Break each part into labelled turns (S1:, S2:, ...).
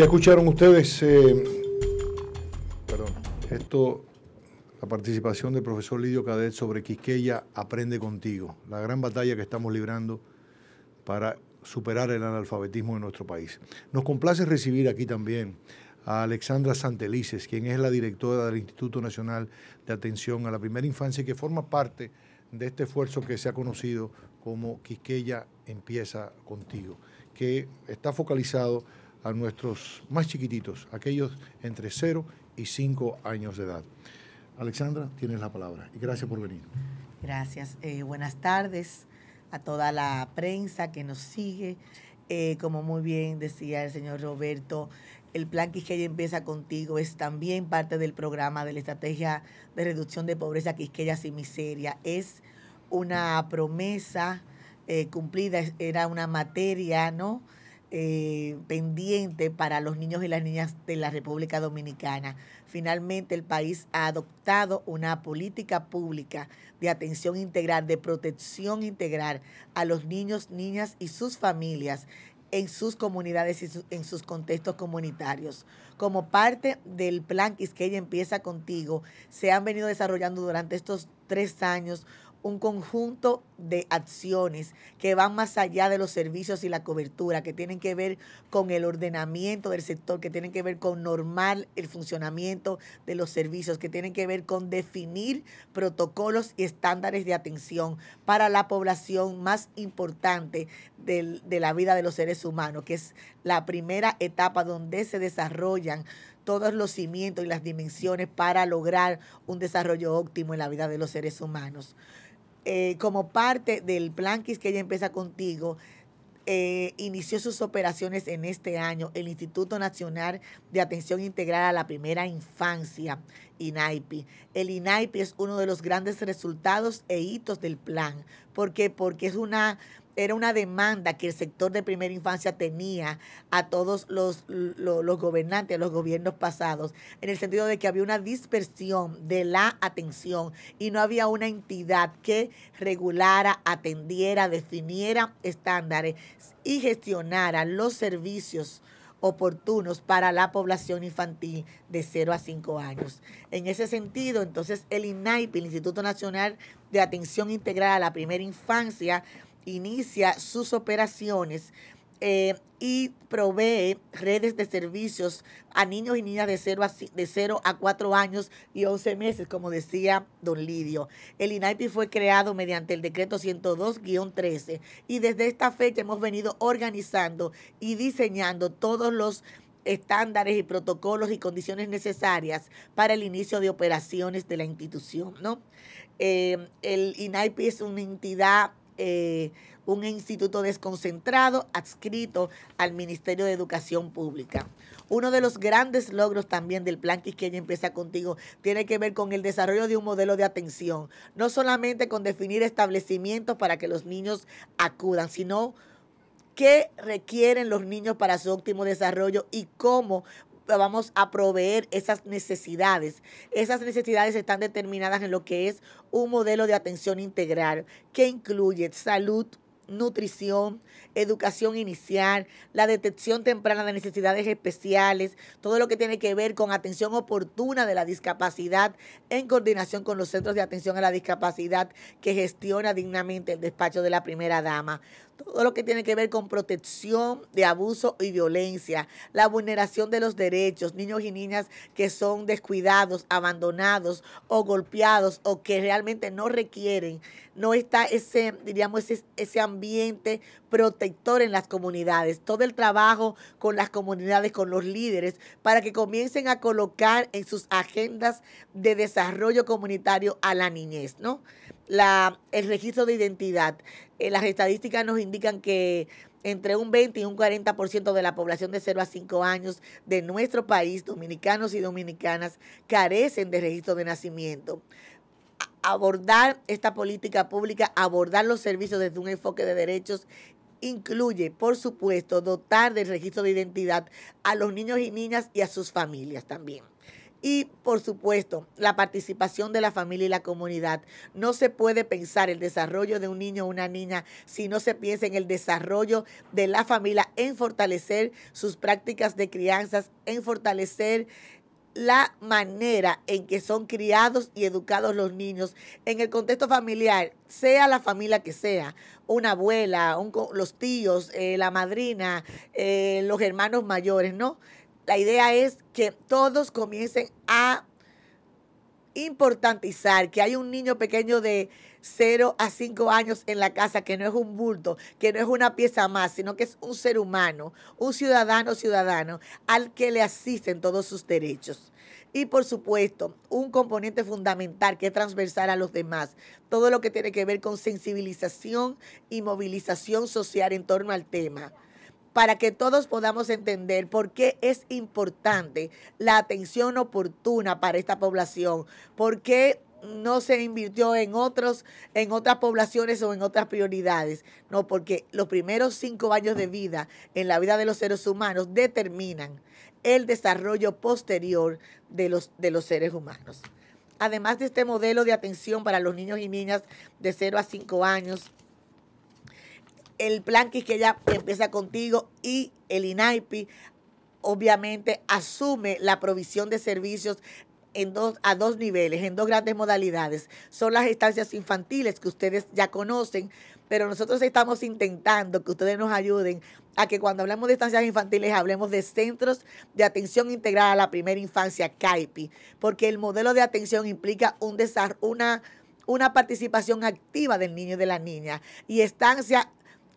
S1: Ya escucharon ustedes, eh, perdón, esto, la participación del profesor Lidio Cadet sobre Quisqueya Aprende Contigo, la gran batalla que estamos librando para superar el analfabetismo en nuestro país. Nos complace recibir aquí también a Alexandra Santelices, quien es la directora del Instituto Nacional de Atención a la Primera Infancia y que forma parte de este esfuerzo que se ha conocido como Quisqueya Empieza Contigo, que está focalizado a nuestros más chiquititos, aquellos entre 0 y 5 años de edad. Alexandra, tienes la palabra y gracias por venir. Gracias. Eh, buenas tardes a toda la prensa que nos sigue. Eh, como muy bien decía el señor Roberto, el plan Quisqueya Empieza Contigo es también parte del programa de la Estrategia de Reducción de Pobreza Quisqueya Sin Miseria. Es una promesa eh, cumplida, era una materia, ¿no? Eh, pendiente para los niños y las niñas de la República Dominicana. Finalmente, el país ha adoptado una política pública de atención integral, de protección integral a los niños, niñas y sus familias en sus comunidades y en sus contextos comunitarios. Como parte del plan Quisqueya Empieza Contigo, se han venido desarrollando durante estos tres años un conjunto de acciones que van más allá de los servicios y la cobertura, que tienen que ver con el ordenamiento del sector, que tienen que ver con normal el funcionamiento de los servicios, que tienen que ver con definir protocolos y estándares de atención para la población más importante de la vida de los seres humanos, que es la primera etapa donde se desarrollan todos los cimientos y las dimensiones para lograr un desarrollo óptimo en la vida de los seres humanos. Eh, como parte del plan que ella empieza contigo, eh, inició sus operaciones en este año el Instituto Nacional de Atención Integral a la Primera Infancia INAIPI. El INAIPI es uno de los grandes resultados e hitos del plan. ¿Por qué? Porque es una, era una demanda que el sector de primera infancia tenía a todos los, los, a los gobiernos pasados, en el sentido de que había una dispersión de la atención y no había una entidad que regulara, atendiera, definiera estándares y gestionara los servicios oportunos para la población infantil de 0 a 5 años. En ese sentido, entonces el INAIP, el Instituto Nacional de Atención Integral a la Primera Infancia, inicia sus operaciones eh, y provee redes de servicios a niños y niñas de 0 a, de a 4 años y 11 meses, como decía don Lidio. El INAIPI fue creado mediante el decreto 102-13 y desde esta fecha hemos venido organizando y diseñando todos los estándares y protocolos y condiciones necesarias para el inicio de operaciones de la institución, ¿no? Eh, el INAIPI es una entidad eh, un instituto desconcentrado adscrito al Ministerio de Educación Pública. Uno de los grandes logros también del Plan Quisqueña Empieza Contigo tiene que ver con el desarrollo de un modelo de atención, no solamente con definir establecimientos para que los niños acudan, sino qué requieren los niños para su óptimo desarrollo y cómo vamos a proveer esas necesidades. Esas necesidades están determinadas en lo que es un modelo de atención integral que incluye salud, nutrición, educación inicial, la detección temprana de necesidades especiales, todo lo que tiene que ver con atención oportuna de la discapacidad en coordinación con los centros de atención a la discapacidad que gestiona dignamente el despacho de la primera dama todo lo que tiene que ver con protección de abuso y violencia, la vulneración de los derechos, niños y niñas que son descuidados, abandonados o golpeados o que realmente no requieren, no está ese, diríamos, ese, ese ambiente protector en las comunidades. Todo el trabajo con las comunidades, con los líderes, para que comiencen a colocar en sus agendas de desarrollo comunitario a la niñez, ¿no? la, el registro de identidad. Eh, las estadísticas nos indican que entre un 20 y un 40% de la población de 0 a 5 años de nuestro país, dominicanos y dominicanas, carecen de registro de nacimiento abordar esta política pública, abordar los servicios desde un enfoque de derechos, incluye, por supuesto, dotar del registro de identidad a los niños y niñas y a sus familias también. Y por supuesto, la participación de la familia y la comunidad. No se puede pensar el desarrollo de un niño o una niña si no se piensa en el desarrollo de la familia, en fortalecer sus prácticas de crianzas, en fortalecer la manera en que son criados y educados los niños en el contexto familiar, sea la familia que sea, una abuela, un, los tíos, eh, la madrina, eh, los hermanos mayores, ¿no? La idea es que todos comiencen a importantizar que hay un niño pequeño de 0 a 5 años en la casa que no es un bulto, que no es una pieza más, sino que es un ser humano, un ciudadano ciudadano al que le asisten todos sus derechos. Y por supuesto, un componente fundamental que es transversal a los demás, todo lo que tiene que ver con sensibilización y movilización social en torno al tema para que todos podamos entender por qué es importante la atención oportuna para esta población, por qué no se invirtió en otros, en otras poblaciones o en otras prioridades. No, porque los primeros cinco años de vida en la vida de los seres humanos determinan el desarrollo posterior de los, de los seres humanos. Además de este modelo de atención para los niños y niñas de 0 a 5 años, el plan que ya empieza contigo y el INAIPI obviamente asume la provisión de servicios en dos, a dos niveles, en dos grandes modalidades. Son las estancias infantiles que ustedes ya conocen, pero nosotros estamos intentando que ustedes nos ayuden a que cuando hablamos de estancias infantiles hablemos de centros de atención integrada a la primera infancia, CAIPI, porque el modelo de atención implica un una, una participación activa del niño y de la niña y estancia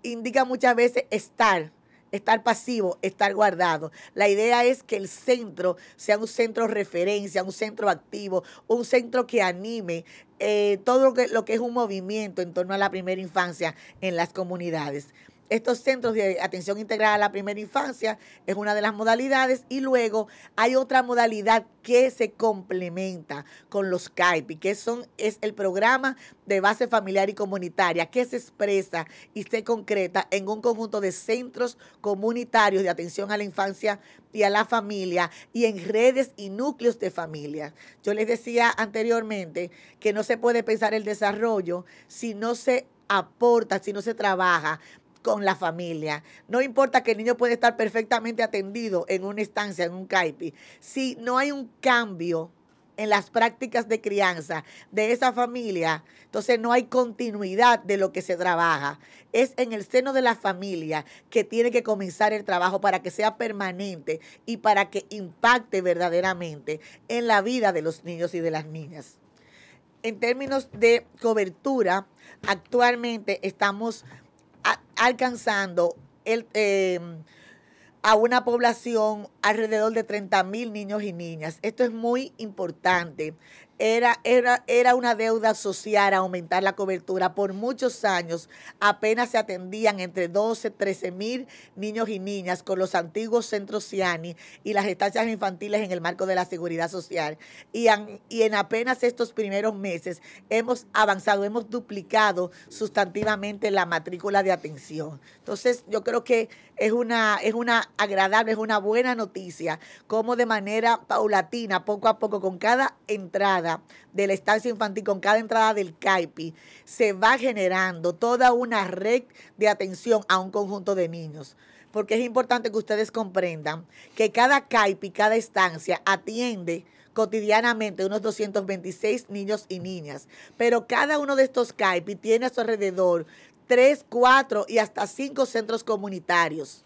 S1: indica muchas veces estar, estar pasivo, estar guardado. La idea es que el centro sea un centro referencia, un centro activo, un centro que anime eh, todo lo que, lo que es un movimiento en torno a la primera infancia en las comunidades. Estos centros de atención integral a la primera infancia es una de las modalidades y luego hay otra modalidad que se complementa con los CAIPI, que son, es el programa de base familiar y comunitaria, que se expresa y se concreta en un conjunto de centros comunitarios de atención a la infancia y a la familia y en redes y núcleos de familia. Yo les decía anteriormente que no se puede pensar el desarrollo si no se aporta, si no se trabaja con la familia. No importa que el niño pueda estar perfectamente atendido en una estancia, en un CAIPI. Si no hay un cambio en las prácticas de crianza de esa familia, entonces no hay continuidad de lo que se trabaja. Es en el seno de la familia que tiene que comenzar el trabajo para que sea permanente y para que impacte verdaderamente en la vida de los niños y de las niñas. En términos de cobertura, actualmente estamos alcanzando el, eh, a una población alrededor de 30 mil niños y niñas. Esto es muy importante. Era, era, una deuda social aumentar la cobertura. Por muchos años apenas se atendían entre 12, 13 mil niños y niñas con los antiguos centros CIANI y las estancias infantiles en el marco de la seguridad social. Y, y en apenas estos primeros meses hemos avanzado, hemos duplicado sustantivamente la matrícula de atención. Entonces yo creo que es una, es una agradable, es una buena noticia, como de manera paulatina, poco a poco, con cada entrada, de la estancia infantil, con cada entrada del CAIPI, se va generando toda una red de atención a un conjunto de niños. Porque es importante que ustedes comprendan que cada CAIPI, cada estancia atiende cotidianamente unos 226 niños y niñas. Pero cada uno de estos CAIPI tiene a su alrededor tres, cuatro y hasta cinco centros comunitarios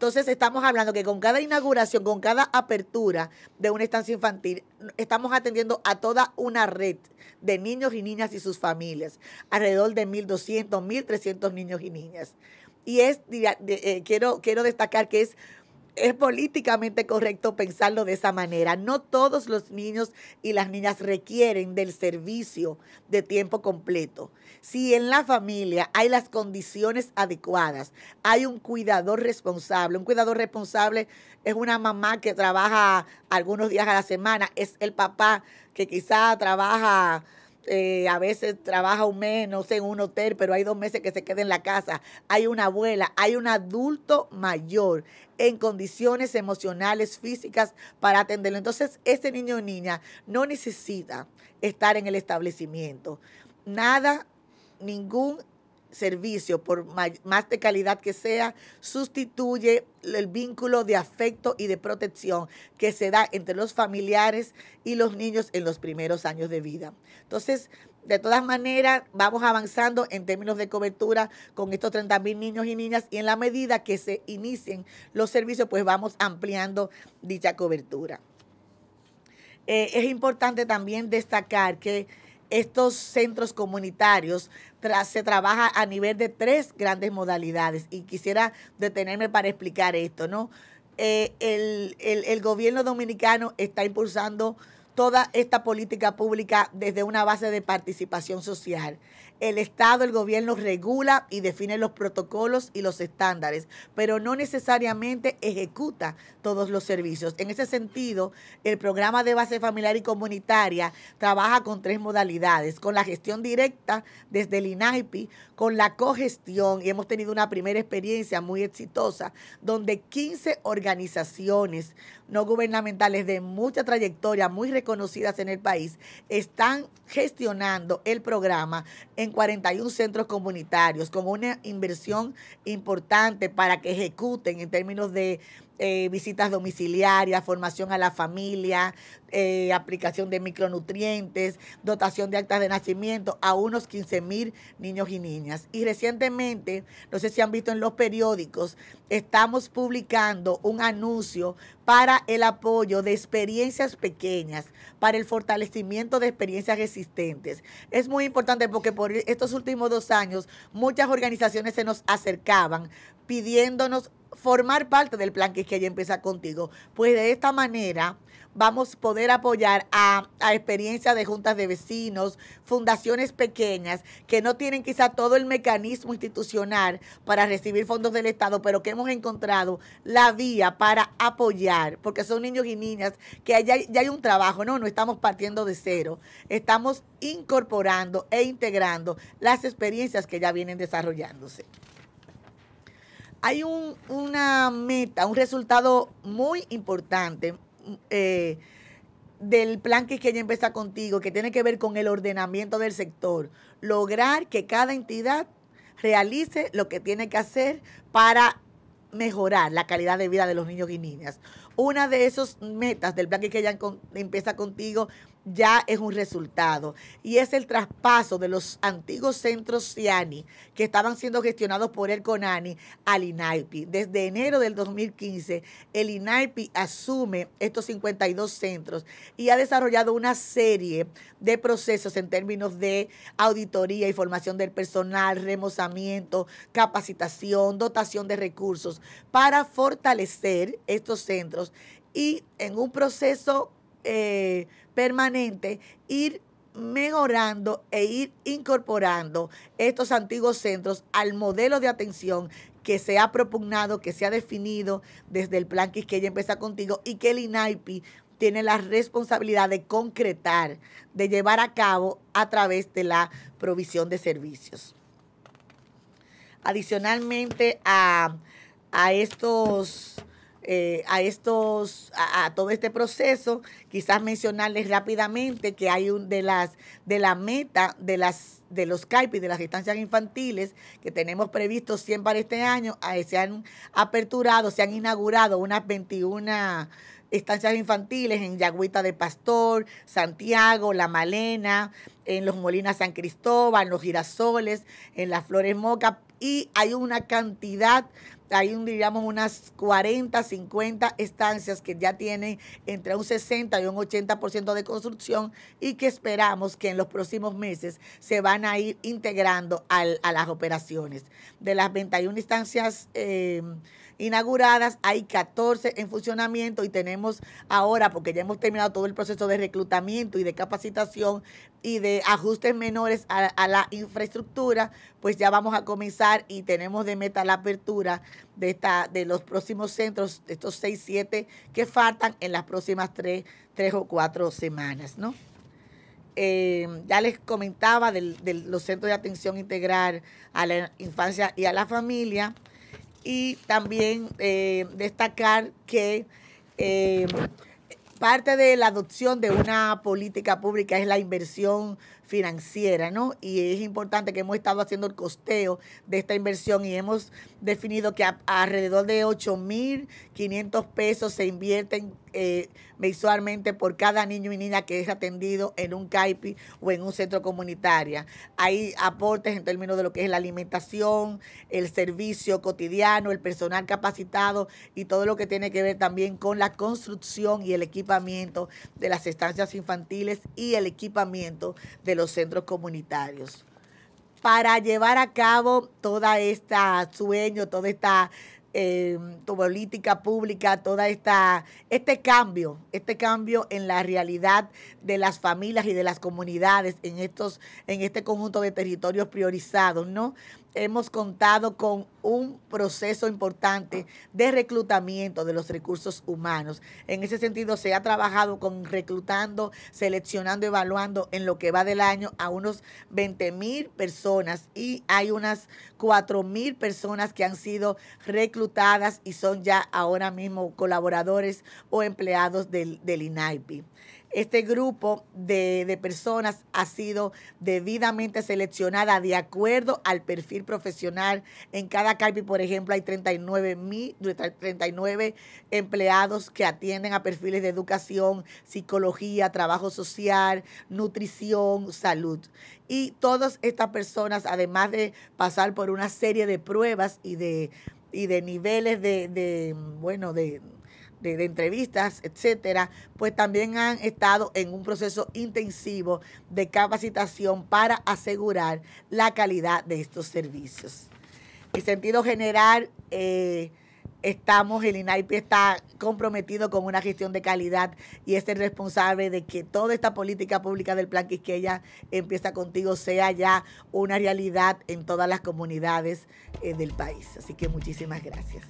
S1: entonces estamos hablando que con cada inauguración, con cada apertura de una estancia infantil, estamos atendiendo a toda una red de niños y niñas y sus familias, alrededor de 1.200, 1.300 niños y niñas. Y es, eh, quiero, quiero destacar que es es políticamente correcto pensarlo de esa manera. No todos los niños y las niñas requieren del servicio de tiempo completo. Si en la familia hay las condiciones adecuadas, hay un cuidador responsable. Un cuidador responsable es una mamá que trabaja algunos días a la semana, es el papá que quizá trabaja eh, a veces trabaja un mes, no sé, en un hotel, pero hay dos meses que se queda en la casa. Hay una abuela, hay un adulto mayor en condiciones emocionales, físicas, para atenderlo. Entonces, ese niño o niña no necesita estar en el establecimiento. Nada, ningún por más de calidad que sea, sustituye el vínculo de afecto y de protección que se da entre los familiares y los niños en los primeros años de vida. Entonces, de todas maneras, vamos avanzando en términos de cobertura con estos 30 mil niños y niñas y en la medida que se inicien los servicios, pues vamos ampliando dicha cobertura. Eh, es importante también destacar que estos centros comunitarios se trabaja a nivel de tres grandes modalidades y quisiera detenerme para explicar esto, ¿no? Eh, el, el gobierno dominicano está impulsando toda esta política pública desde una base de participación social. El Estado, el gobierno regula y define los protocolos y los estándares, pero no necesariamente ejecuta todos los servicios. En ese sentido, el programa de base familiar y comunitaria trabaja con tres modalidades, con la gestión directa desde el INAIPI, con la cogestión, y hemos tenido una primera experiencia muy exitosa, donde 15 organizaciones no gubernamentales de mucha trayectoria, muy reconocidas, conocidas en el país están gestionando el programa en 41 centros comunitarios con una inversión importante para que ejecuten en términos de eh, visitas domiciliarias, formación a la familia, eh, aplicación de micronutrientes, dotación de actas de nacimiento a unos 15 mil niños y niñas. Y recientemente, no sé si han visto en los periódicos, estamos publicando un anuncio para el apoyo de experiencias pequeñas, para el fortalecimiento de experiencias existentes. Es muy importante porque por estos últimos dos años muchas organizaciones se nos acercaban pidiéndonos formar parte del plan que es que ya empieza contigo. Pues de esta manera vamos a poder apoyar a, experiencias de juntas de vecinos, fundaciones pequeñas que no tienen quizá todo el mecanismo institucional para recibir fondos del Estado, pero que hemos encontrado la vía para apoyar, porque son niños y niñas que ya, ya hay un trabajo, no, no estamos partiendo de cero, estamos incorporando e integrando las experiencias que ya vienen desarrollándose hay una meta, un resultado muy importante eh, del plan que ya empieza contigo, que tiene que ver con el ordenamiento del sector. Lograr que cada entidad realice lo que tiene que hacer para mejorar la calidad de vida de los niños y niñas. Una de esas metas del plan que ya empieza contigo ya es un resultado. Y es el traspaso de los antiguos centros CIANI que estaban siendo gestionados por el CONANI al INAIPI. Desde enero del 2015, el INAIPI asume estos 52 centros y ha desarrollado una serie de procesos en términos de auditoría y formación del personal, remozamiento, capacitación, dotación de recursos para fortalecer estos centros y en un proceso eh, permanente, ir mejorando e ir incorporando estos antiguos centros al modelo de atención que se ha propugnado, que se ha definido desde el plan que Quisqueya Empieza Contigo y que el INAIPI tiene la responsabilidad de concretar, de llevar a cabo a través de la provisión de servicios. Adicionalmente a, a estos eh, a estos a, todo este proceso quizás mencionarles rápidamente que hay un de las de la meta de las de los CAIP y de las estancias infantiles que tenemos previsto 100 para este año eh, se han aperturado se han inaugurado unas 21 estancias infantiles en Yagüita de Pastor, Santiago, La Malena, en los Molinas San Cristóbal, en los Girasoles, en las Flores Moca y hay una cantidad hay, un, digamos, unas 40, 50 estancias que ya tienen entre un 60 y un 80% de construcción y que esperamos que en los próximos meses se van a ir integrando a las operaciones. De las 21 instancias inauguradas, hay 14 en funcionamiento y tenemos ahora, porque ya hemos terminado todo el proceso de reclutamiento y de capacitación y de ajustes menores a, la infraestructura, pues ya vamos a comenzar y tenemos de meta la apertura de, esta, de los próximos centros, estos 6, 7 que faltan en las próximas 3, o 4 semanas, ¿no? Eh, ya les comentaba de los centros de atención integral a la infancia y a la familia y también eh, destacar que eh, parte de la adopción de una política pública es la inversión financiera, ¿no? Y es importante que hemos estado haciendo el costeo de esta inversión y hemos definido que alrededor de 8.500 pesos se invierten visualmente eh, mensualmente por cada niño y niña que es atendido en un CAIPI o en un centro comunitario. Hay aportes en términos de lo que es la alimentación, el servicio cotidiano, el personal capacitado y todo lo que tiene que ver también con la construcción y el equipamiento de las estancias infantiles y el equipamiento de los centros comunitarios para llevar a cabo toda esta sueño, toda esta eh, tu política pública, toda esta este cambio, este cambio en la realidad de las familias y de las comunidades en estos en este conjunto de territorios priorizados, ¿no? hemos contado con un proceso importante de reclutamiento de los recursos humanos. En ese sentido, se ha trabajado con reclutando, seleccionando, evaluando en lo que va del año a unos 20 mil personas y hay unas 4 mil personas que han sido reclutadas y son ya ahora mismo colaboradores o empleados del, del INAIPI. Este grupo de, personas ha sido debidamente seleccionada de acuerdo al perfil profesional. En cada CARPI, por ejemplo, hay 39, 39 empleados que atienden a perfiles de educación, psicología, trabajo social, nutrición, salud. Y todas estas personas, además de pasar por una serie de pruebas y de, y de niveles de bueno, de de, entrevistas, etcétera, pues también han estado en un proceso intensivo de capacitación para asegurar la calidad de estos servicios. En sentido general, eh, estamos, el INAIPI está comprometido con una gestión de calidad y es el responsable de que toda esta política pública del Plan Quisqueya empieza contigo sea ya una realidad en todas las comunidades eh, del país. Así que muchísimas gracias.